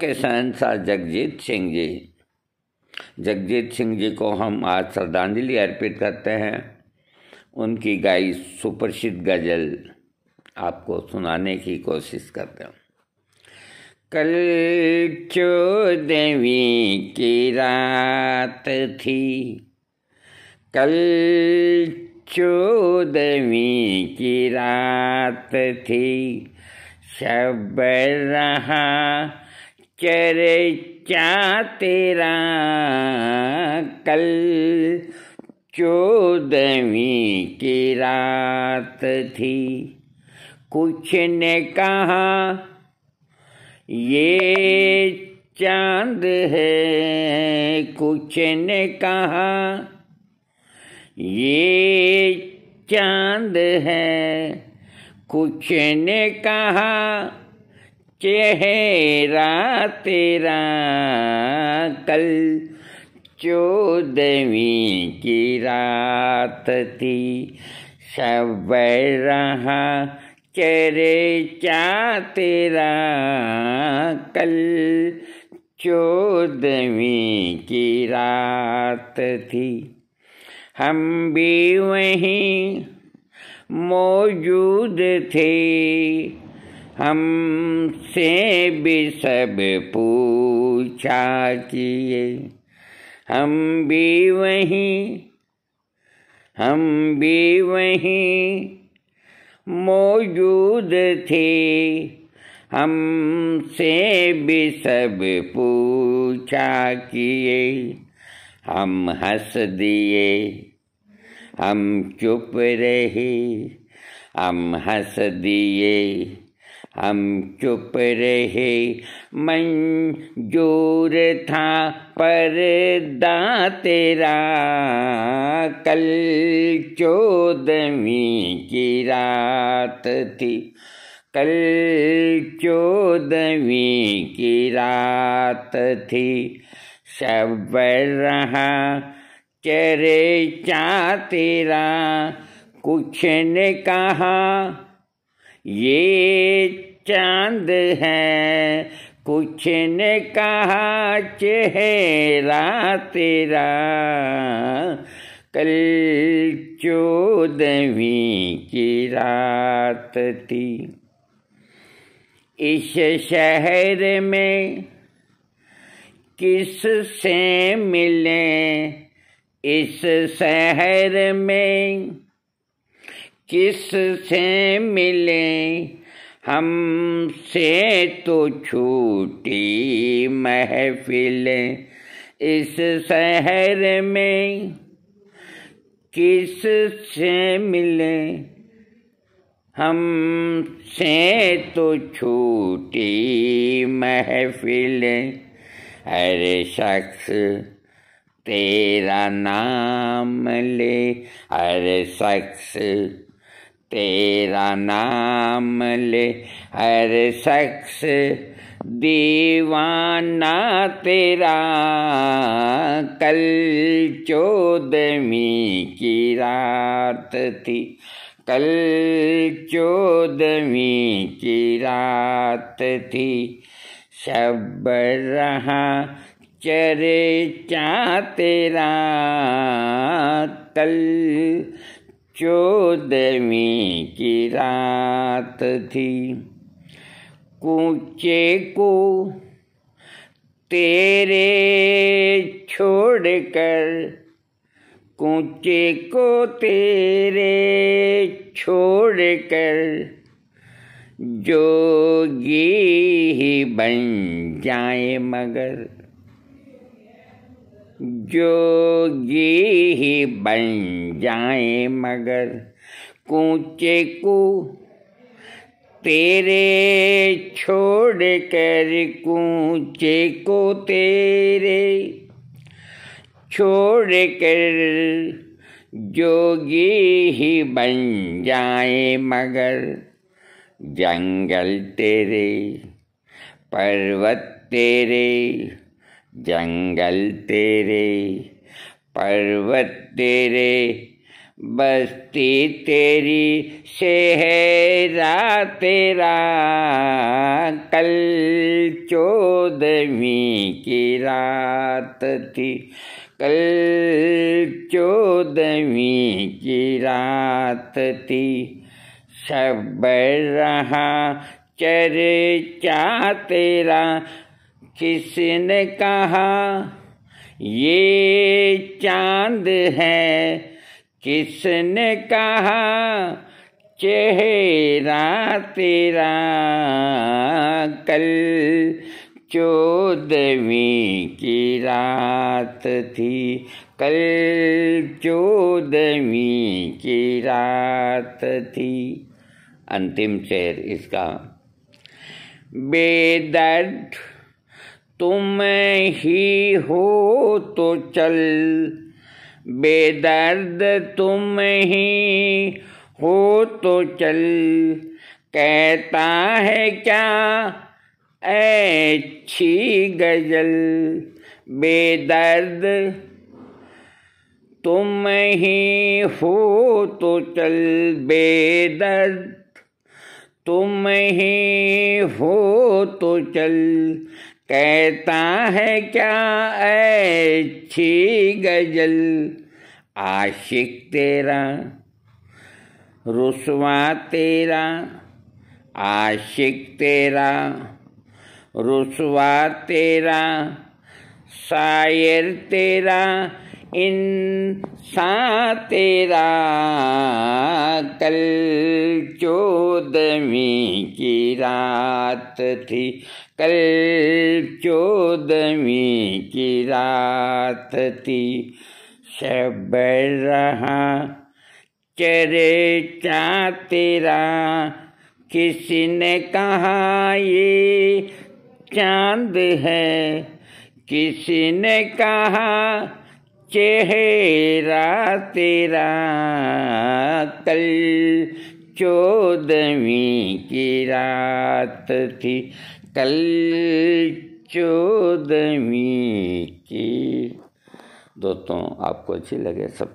के शहनशाह जगजीत सिंह जी जगजीत सिंह जी को हम आज श्रद्धांजलि अर्पित करते हैं उनकी गाई सुप्रसिद्ध गजल आपको सुनाने की कोशिश करते हैं कल चो देवी की रात थी कल चो देवी की रात थी सब रहा चा तेरा कल चौदवी की रात थी कुछ ने कहा ये चांद है कुछ ने कहा ये चांद है कुछ ने कहा चेहरा तेरा कल चौदवी की रात थी सब रहा चरे चा तेरा कल चौदवी की रात थी हम भी वहीं मौजूद थे हमसे भी सब पूछा किए हम भी वहीं हम भी वहीं मौजूद थे हमसे भी सब पूछा किए हम हंस दिए हम चुप रहे हम हंस दिए हम चुप रहे मंजूर था पर दा तेरा कल चौदवी की रात थी कल चौदवी की रात थी सब रहा चरे चा तेरा कुछ ने कहा ये चांद है कुछ ने कहा चेहरा तेरा कल चौदहवीं की रात थी इस शहर में किस से मिले इस शहर में किस से मिले हम से तो छूटी महफिल इस शहर में किस से मिले हम से तो छूटी महफिल अरे शख्स तेरा नाम ले अरे शख्स तेरा नाम ले हर शख्स दीवाना तेरा कल चौदमी की रात थी कल चौदवी की रात थी शब रहा चरे चा तेरा कल चौदहवीं की रात थी कुचे को तेरे छोड़कर कुचे को तेरे छोड़कर जोगी ही बन जाए मगर जोगी ही बन जाए मगर कूचे को तेरे छोड़ कर कूचे को तेरे छोड़ कर जोगी ही बन जाए मगर जंगल तेरे पर्वत तेरे जंगल तेरे पर्वत तेरे बस्ती तेरी शहरा तेरा कल चौदहवीं की रात थी कल चौदहवीं की रात थी सब रहा चर्चा तेरा किसने कहा ये चांद है किसने कहा चेहरा तेरा कल चौदवी की रात थी कल चौदवी की रात थी अंतिम शेर इसका बेदर्द तुम ही हो तो चल बेदर्द तुम ही हो तो चल कहता है क्या अच्छी गजल बेदर्द तुम ही हो तो चल बेदर्द तुम ही हो तो चल कहता है क्या अच्छी गजल आशिक तेरा रुसवा तेरा आशिक तेरा रुसवा तेरा शायर तेरा इन सा तेरा कल चौदवी की रात थी कल चौदवी की रात थी शब रहा चरे चा तेरा किसी ने कहा ये चांद है किसी ने कहा चेहरा तेरा कल चौदवी की रात थी कल चौदवी की दोस्तों आपको अच्छी लगे सब